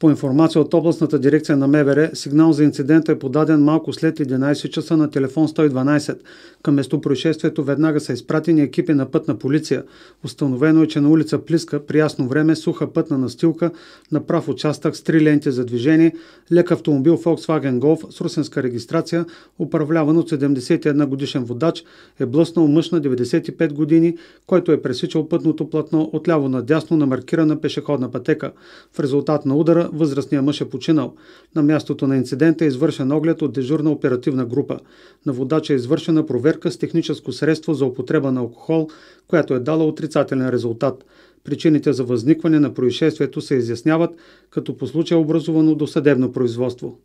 По информация от областната дирекция на МВР, сигнал за инцидента е подаден малко след 11 часа на телефон 112. Към местопроизшествието веднага са изпратени екипи на пътна полиция. Установено е, че на улица Плиска при ясно време суха пътна настилка на прав участък с три ленти за движение, лек автомобил Volkswagen Golf с русенска регистрация, управляван от 71 годишен водач, е блъснал мъж на 95 години, който е пресичал пътното платно отляво надясно на маркирана пешеходна пътека. В резултат на удара възрастният мъж е починал. На мястото на инцидента е извършен оглед от дежурна оперативна група. На водача е извършена проверка с техническо средство за употреба на алкохол, която е дала отрицателен резултат. Причините за възникване на происшествието се изясняват, като по случая е образувано досъдебно производство.